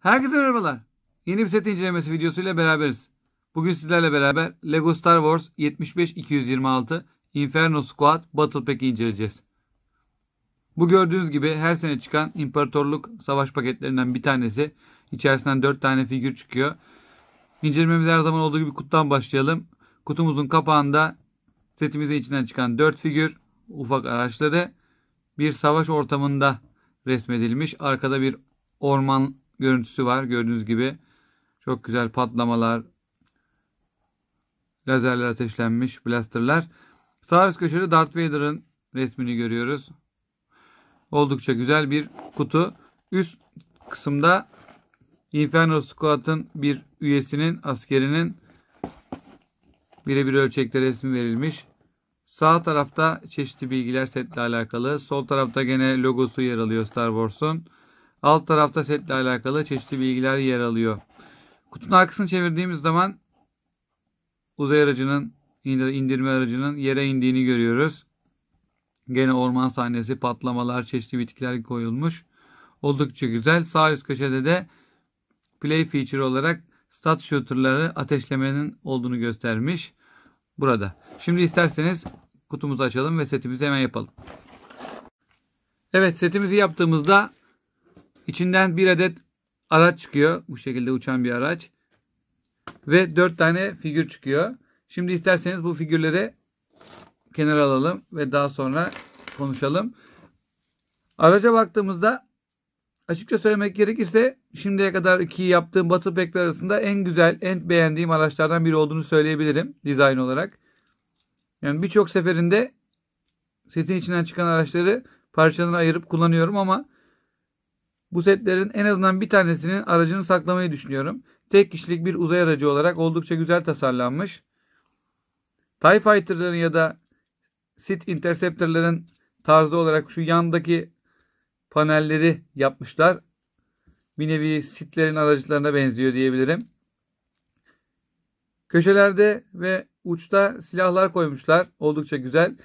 Herkese merhabalar. Yeni bir set incelemesi videosuyla beraberiz. Bugün sizlerle beraber LEGO Star Wars 75226 226 Inferno Squad Battle Pack'i inceleyeceğiz. Bu gördüğünüz gibi her sene çıkan İmparatorluk savaş paketlerinden bir tanesi. İçerisinden 4 tane figür çıkıyor. İncelememiz her zaman olduğu gibi kutudan başlayalım. Kutumuzun kapağında setimizin içinden çıkan 4 figür, ufak araçları bir savaş ortamında resmedilmiş. Arkada bir orman görüntüsü var gördüğünüz gibi. Çok güzel patlamalar, lazerler ateşlenmiş, blasterlar. Sağ üst köşede Darth Vader'ın resmini görüyoruz. Oldukça güzel bir kutu. Üst kısımda Inferno Squad'ın bir üyesinin, askerinin birebir ölçekte resmi verilmiş. Sağ tarafta çeşitli bilgiler setle alakalı. Sol tarafta gene logosu yer alıyor Star Wars'un. Alt tarafta setle alakalı çeşitli bilgiler yer alıyor. Kutunun arkasını çevirdiğimiz zaman uzay aracının indirme aracının yere indiğini görüyoruz. Gene orman sahnesi, patlamalar, çeşitli bitkiler koyulmuş. Oldukça güzel. Sağ üst köşede de play feature olarak stat shooter'ları ateşlemenin olduğunu göstermiş. Burada. Şimdi isterseniz kutumuzu açalım ve setimizi hemen yapalım. Evet setimizi yaptığımızda İçinden bir adet araç çıkıyor. Bu şekilde uçan bir araç. Ve dört tane figür çıkıyor. Şimdi isterseniz bu figürleri kenara alalım ve daha sonra konuşalım. Araca baktığımızda açıkça söylemek gerekirse şimdiye kadar iki yaptığım batı pekler arasında en güzel, en beğendiğim araçlardan biri olduğunu söyleyebilirim dizayn olarak. Yani birçok seferinde setin içinden çıkan araçları parçalarına ayırıp kullanıyorum ama bu setlerin en azından bir tanesinin aracını saklamayı düşünüyorum. Tek kişilik bir uzay aracı olarak oldukça güzel tasarlanmış. TIE Fighter'ların ya da Sith Interceptor'ların tarzı olarak şu yandaki panelleri yapmışlar. Bir nevi SIT'lerin aracılarına benziyor diyebilirim. Köşelerde ve uçta silahlar koymuşlar. Oldukça güzel.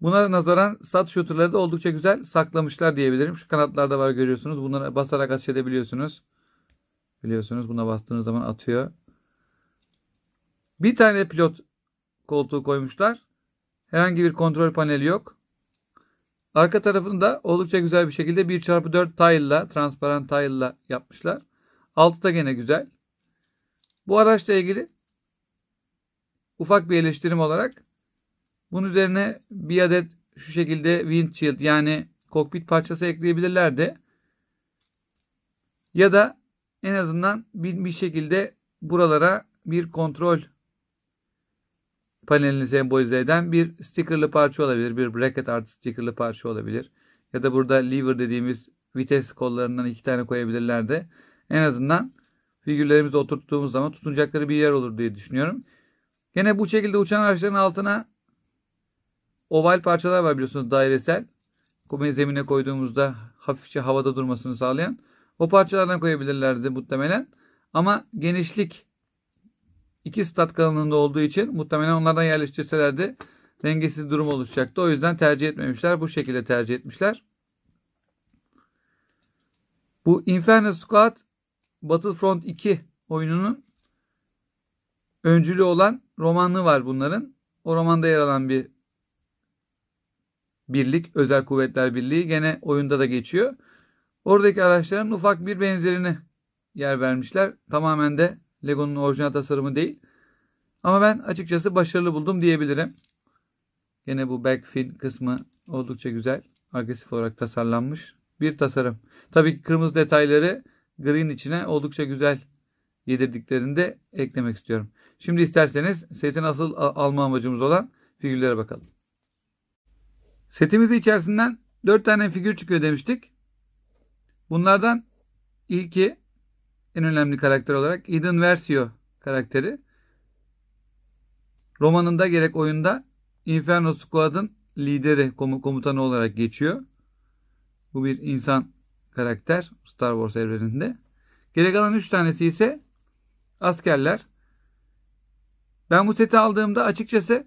Buna nazaran sat shooter'ları da oldukça güzel saklamışlar diyebilirim. Şu kanatlarda var görüyorsunuz. Bunları basarak ateş edebiliyorsunuz. Biliyorsunuz buna bastığınız zaman atıyor. Bir tane pilot koltuğu koymuşlar. Herhangi bir kontrol paneli yok. Arka tarafında oldukça güzel bir şekilde 1x4 tile'la, transparan tile'la yapmışlar. Altı da gene güzel. Bu araçla ilgili ufak bir eleştirim olarak bunun üzerine bir adet şu şekilde windshield yani kokpit parçası ekleyebilirlerdi. Ya da en azından bir, bir şekilde buralara bir kontrol panelini sembolize eden bir stickerlı parça olabilir. Bir bracket artı stickerlı parça olabilir. Ya da burada lever dediğimiz vites kollarından iki tane koyabilirler de. En azından figürlerimizi oturttuğumuz zaman tutunacakları bir yer olur diye düşünüyorum. Yine bu şekilde uçan araçların altına oval parçalar var biliyorsunuz dairesel. Zemine koyduğumuzda hafifçe havada durmasını sağlayan. O parçalardan koyabilirlerdi muhtemelen. Ama genişlik iki stat kalınlığında olduğu için muhtemelen onlardan yerleştirselerdi dengesiz durum oluşacaktı. O yüzden tercih etmemişler. Bu şekilde tercih etmişler. Bu Inferno Squad Battlefront 2 oyununun öncülü olan romanı var bunların. O romanda yer alan bir birlik, Özel Kuvvetler Birliği gene oyunda da geçiyor. Oradaki araçların ufak bir benzerini yer vermişler. Tamamen de Lego'nun orijinal tasarımı değil. Ama ben açıkçası başarılı buldum diyebilirim. Gene bu back fin kısmı oldukça güzel. Agresif olarak tasarlanmış bir tasarım. Tabii ki kırmızı detayları green içine oldukça güzel yedirdiklerini de eklemek istiyorum. Şimdi isterseniz setin asıl alma amacımız olan figürlere bakalım. Setimiz içerisinden 4 tane figür çıkıyor demiştik. Bunlardan ilki en önemli karakter olarak Eden Versio karakteri. Romanında gerek oyunda Inferno Squad'ın lideri, komutanı olarak geçiyor. Bu bir insan karakter Star Wars evreninde. Geri kalan 3 tanesi ise askerler. Ben bu seti aldığımda açıkçası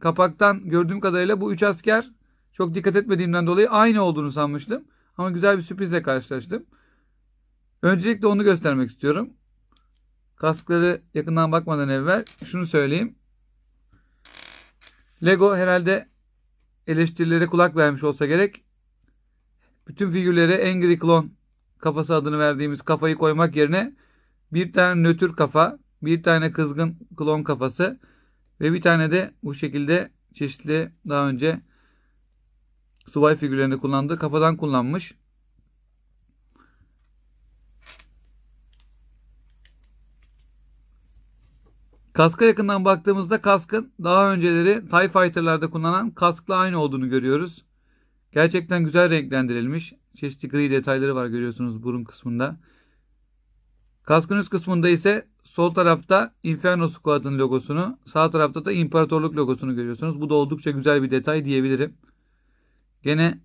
Kapaktan gördüğüm kadarıyla bu üç asker çok dikkat etmediğimden dolayı aynı olduğunu sanmıştım. Ama güzel bir sürprizle karşılaştım. Öncelikle onu göstermek istiyorum. Kaskları yakından bakmadan evvel şunu söyleyeyim. Lego herhalde eleştirilere kulak vermiş olsa gerek. Bütün figürlere Angry Clone kafası adını verdiğimiz kafayı koymak yerine bir tane nötr kafa, bir tane kızgın klon kafası, ve bir tane de bu şekilde çeşitli daha önce subay figürlerinde kullandığı kafadan kullanmış. Kaska yakından baktığımızda kaskın daha önceleri TIE Fighter'larda kullanılan kaskla aynı olduğunu görüyoruz. Gerçekten güzel renklendirilmiş. Çeşitli gri detayları var görüyorsunuz burun kısmında. Kaskın üst kısmında ise sol tarafta Inferno Squad'ın logosunu, sağ tarafta da İmparatorluk logosunu görüyorsunuz. Bu da oldukça güzel bir detay diyebilirim. Gene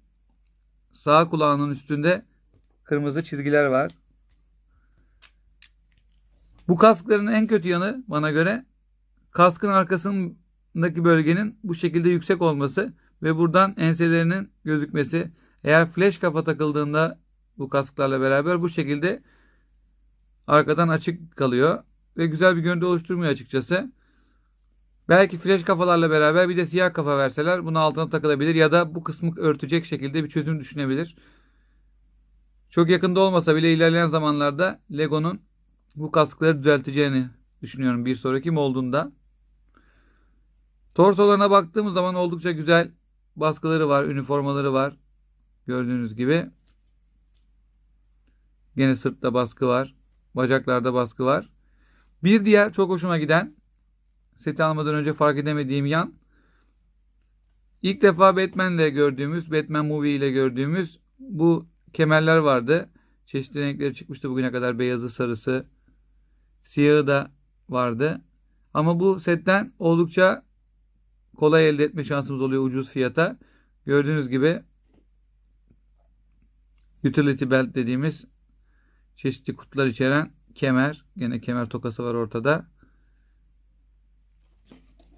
sağ kulağının üstünde kırmızı çizgiler var. Bu kaskların en kötü yanı bana göre kaskın arkasındaki bölgenin bu şekilde yüksek olması ve buradan enselerinin gözükmesi. Eğer flash kafa takıldığında bu kasklarla beraber bu şekilde Arkadan açık kalıyor ve güzel bir görüntü oluşturmuyor açıkçası. Belki flash kafalarla beraber bir de siyah kafa verseler bunun altına takılabilir ya da bu kısmı örtecek şekilde bir çözüm düşünebilir. Çok yakında olmasa bile ilerleyen zamanlarda Lego'nun bu kaskları düzelteceğini düşünüyorum bir sonraki olduğunda. Torsolarına baktığımız zaman oldukça güzel baskıları var, üniformaları var. Gördüğünüz gibi. Gene sırtta baskı var. Bacaklarda baskı var. Bir diğer çok hoşuma giden seti almadan önce fark edemediğim yan ilk defa Batman'de gördüğümüz Batman Movie ile gördüğümüz bu kemerler vardı. Çeşitli renkleri çıkmıştı bugüne kadar beyazı sarısı siyahı da vardı. Ama bu setten oldukça kolay elde etme şansımız oluyor ucuz fiyata. Gördüğünüz gibi utility belt dediğimiz çeşitli kutlar içeren kemer. Gene kemer tokası var ortada.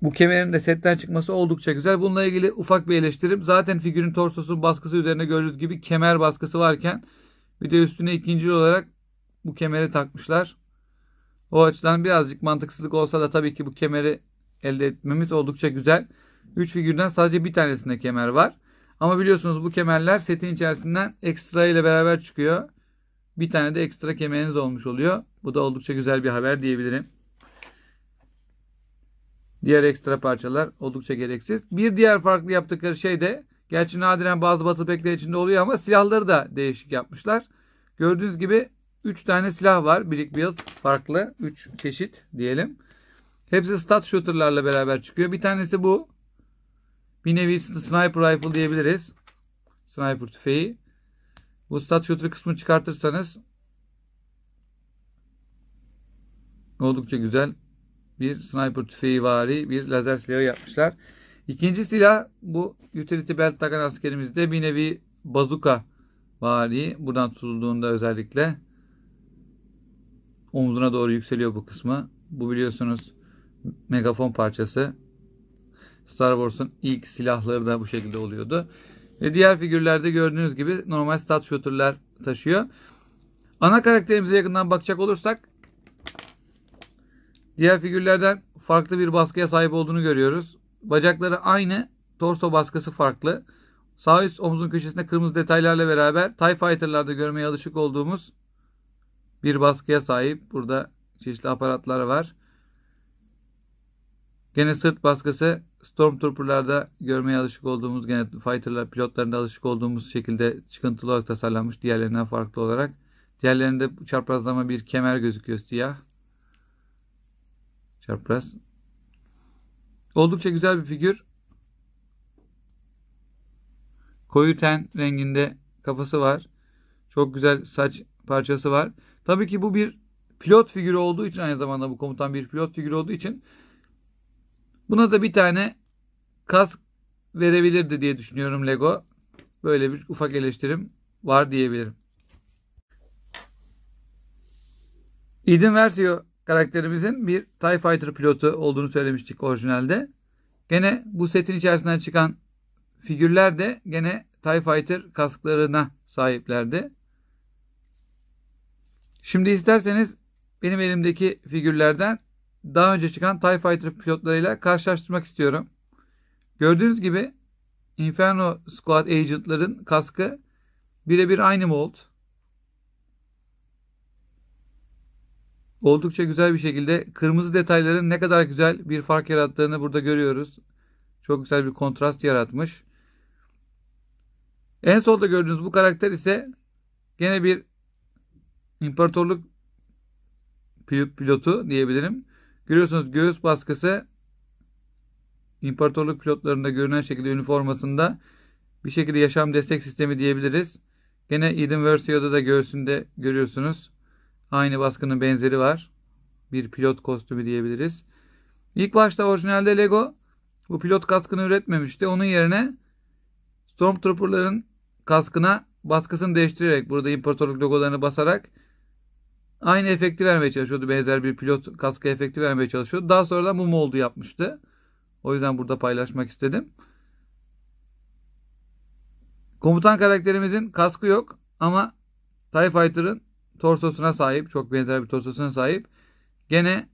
Bu kemerin de setten çıkması oldukça güzel. Bununla ilgili ufak bir eleştirim. Zaten figürün torsosunun baskısı üzerine gördüğünüz gibi kemer baskısı varken bir de üstüne ikinci olarak bu kemeri takmışlar. O açıdan birazcık mantıksızlık olsa da tabii ki bu kemeri elde etmemiz oldukça güzel. 3 figürden sadece bir tanesinde kemer var. Ama biliyorsunuz bu kemerler setin içerisinden ekstra ile beraber çıkıyor. Bir tane de ekstra kemeriniz olmuş oluyor. Bu da oldukça güzel bir haber diyebilirim. Diğer ekstra parçalar oldukça gereksiz. Bir diğer farklı yaptıkları şey de gerçi nadiren bazı batı pekler içinde oluyor ama silahları da değişik yapmışlar. Gördüğünüz gibi 3 tane silah var. Brick build farklı. 3 çeşit diyelim. Hepsi stat shooter'larla beraber çıkıyor. Bir tanesi bu. Bir nevi sniper rifle diyebiliriz. Sniper tüfeği. Bu stat shooter kısmını çıkartırsanız oldukça güzel bir sniper tüfeği vari bir lazer silahı yapmışlar. İkinci silah bu utility belt takan askerimizde bir nevi bazuka vari. Buradan tutulduğunda özellikle omzuna doğru yükseliyor bu kısmı. Bu biliyorsunuz megafon parçası. Star Wars'un ilk silahları da bu şekilde oluyordu. Ve diğer figürlerde gördüğünüz gibi normal stat shooter'lar taşıyor. Ana karakterimize yakından bakacak olursak diğer figürlerden farklı bir baskıya sahip olduğunu görüyoruz. Bacakları aynı, torso baskısı farklı. Sağ üst omuzun köşesinde kırmızı detaylarla beraber TIE Fighter'larda görmeye alışık olduğumuz bir baskıya sahip. Burada çeşitli aparatları var. Gene sırt baskısı Stormtrooper'larda görmeye alışık olduğumuz gene fighter'lar pilotlarında alışık olduğumuz şekilde çıkıntılı olarak tasarlanmış diğerlerinden farklı olarak. Diğerlerinde çaprazlama bir kemer gözüküyor siyah. Çapraz. Oldukça güzel bir figür. Koyu ten renginde kafası var. Çok güzel saç parçası var. Tabii ki bu bir pilot figürü olduğu için aynı zamanda bu komutan bir pilot figürü olduğu için Buna da bir tane kask verebilirdi diye düşünüyorum Lego. Böyle bir ufak eleştirim var diyebilirim. Eden Versio karakterimizin bir TIE Fighter pilotu olduğunu söylemiştik orijinalde. Gene bu setin içerisinden çıkan figürler de gene TIE Fighter kasklarına sahiplerdi. Şimdi isterseniz benim elimdeki figürlerden daha önce çıkan TIE Fighter pilotlarıyla karşılaştırmak istiyorum. Gördüğünüz gibi Inferno Squad Agent'ların kaskı birebir aynı mold. Oldukça güzel bir şekilde kırmızı detayların ne kadar güzel bir fark yarattığını burada görüyoruz. Çok güzel bir kontrast yaratmış. En solda gördüğünüz bu karakter ise gene bir imparatorluk pilotu diyebilirim. Görüyorsunuz göğüs baskısı imparatorluk pilotlarında görünen şekilde üniformasında bir şekilde yaşam destek sistemi diyebiliriz. Gene Eden Versio'da da göğsünde görüyorsunuz. Aynı baskının benzeri var. Bir pilot kostümü diyebiliriz. İlk başta orijinalde Lego bu pilot kaskını üretmemişti. Onun yerine Stormtrooper'ların kaskına baskısını değiştirerek burada imparatorluk logolarını basarak Aynı efekti vermeye çalışıyordu. Benzer bir pilot kaskı efekti vermeye çalışıyordu. Daha sonradan bu oldu yapmıştı. O yüzden burada paylaşmak istedim. Komutan karakterimizin kaskı yok ama TIE Fighter'ın torsosuna sahip. Çok benzer bir torsosuna sahip. Gene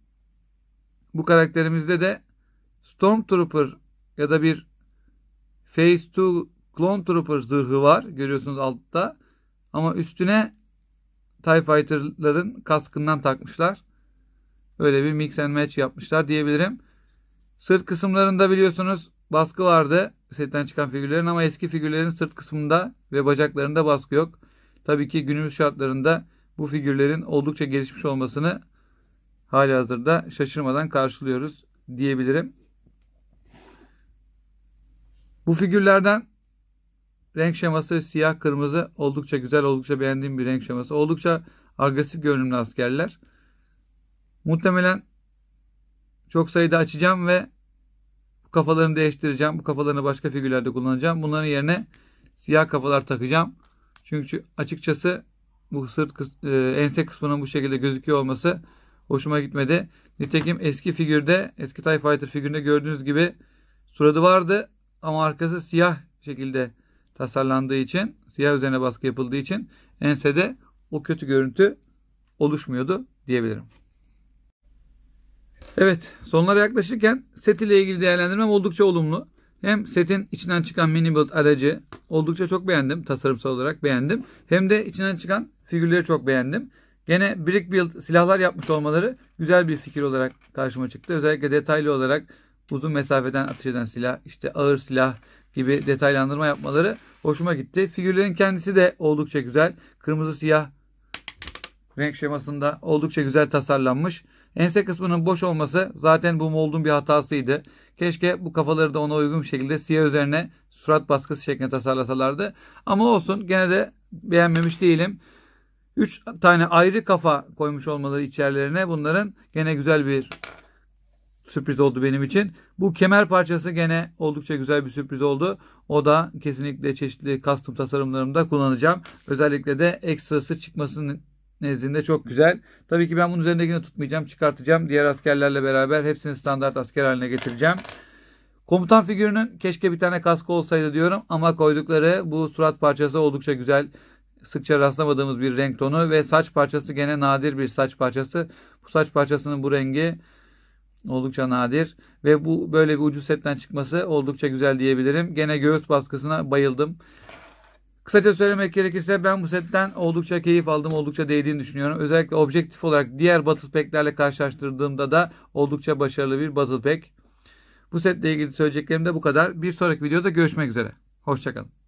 bu karakterimizde de Stormtrooper ya da bir Phase 2 Clone Trooper zırhı var. Görüyorsunuz altta. Ama üstüne TIE Fighter'ların kaskından takmışlar. Öyle bir mix and match yapmışlar diyebilirim. Sırt kısımlarında biliyorsunuz baskı vardı setten çıkan figürlerin ama eski figürlerin sırt kısmında ve bacaklarında baskı yok. Tabii ki günümüz şartlarında bu figürlerin oldukça gelişmiş olmasını hali hazırda şaşırmadan karşılıyoruz diyebilirim. Bu figürlerden renk şeması siyah kırmızı oldukça güzel oldukça beğendiğim bir renk şeması. Oldukça agresif görünümlü askerler. Muhtemelen çok sayıda açacağım ve bu kafalarını değiştireceğim. Bu kafalarını başka figürlerde kullanacağım. Bunların yerine siyah kafalar takacağım. Çünkü açıkçası bu sırt kıs- e, ense kısmının bu şekilde gözüküyor olması hoşuma gitmedi. Nitekim eski figürde, eski TIE Fighter figüründe gördüğünüz gibi suradı vardı ama arkası siyah şekilde tasarlandığı için, siyah üzerine baskı yapıldığı için ensede o kötü görüntü oluşmuyordu diyebilirim. Evet, sonlara yaklaşırken set ile ilgili değerlendirmem oldukça olumlu. Hem setin içinden çıkan mini build aracı oldukça çok beğendim. Tasarımsal olarak beğendim. Hem de içinden çıkan figürleri çok beğendim. Gene brick build silahlar yapmış olmaları güzel bir fikir olarak karşıma çıktı. Özellikle detaylı olarak uzun mesafeden atış eden silah, işte ağır silah gibi detaylandırma yapmaları hoşuma gitti. Figürlerin kendisi de oldukça güzel. Kırmızı siyah renk şemasında oldukça güzel tasarlanmış. Ense kısmının boş olması zaten bu Mold'un bir hatasıydı. Keşke bu kafaları da ona uygun şekilde siyah üzerine surat baskısı şeklinde tasarlasalardı. Ama olsun gene de beğenmemiş değilim. 3 tane ayrı kafa koymuş olmaları içerilerine bunların gene güzel bir sürpriz oldu benim için. Bu kemer parçası gene oldukça güzel bir sürpriz oldu. O da kesinlikle çeşitli custom tasarımlarımda kullanacağım. Özellikle de ekstrası çıkmasının nezdinde çok güzel. Tabii ki ben bunun üzerindekini tutmayacağım, çıkartacağım. Diğer askerlerle beraber hepsini standart asker haline getireceğim. Komutan figürünün keşke bir tane kaskı olsaydı diyorum ama koydukları bu surat parçası oldukça güzel. Sıkça rastlamadığımız bir renk tonu ve saç parçası gene nadir bir saç parçası. Bu saç parçasının bu rengi Oldukça nadir ve bu böyle bir ucuz setten çıkması oldukça güzel diyebilirim. Gene göğüs baskısına bayıldım. Kısaca söylemek gerekirse ben bu setten oldukça keyif aldım, oldukça değdiğini düşünüyorum. Özellikle objektif olarak diğer battle pack'lerle karşılaştırdığımda da oldukça başarılı bir battle pack. Bu setle ilgili söyleyeceklerim de bu kadar. Bir sonraki videoda görüşmek üzere. Hoşçakalın.